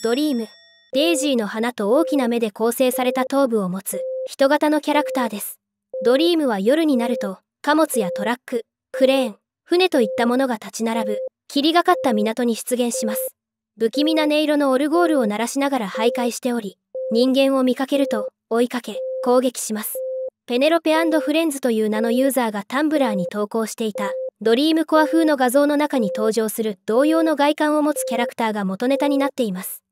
ドリームデイジーの花と大きな目で構成された頭部を持つ人型のキャラクターですドリームは夜になると貨物やトラッククレーン船といったものが立ち並ぶ霧がかった港に出現します不気味な音色のオルゴールを鳴らしながら徘徊しており人間を見かけると追いかけ攻撃しますペネロペフレンズという名のユーザーがタンブラーに投稿していたドリームコア風の画像の中に登場する同様の外観を持つキャラクターが元ネタになっています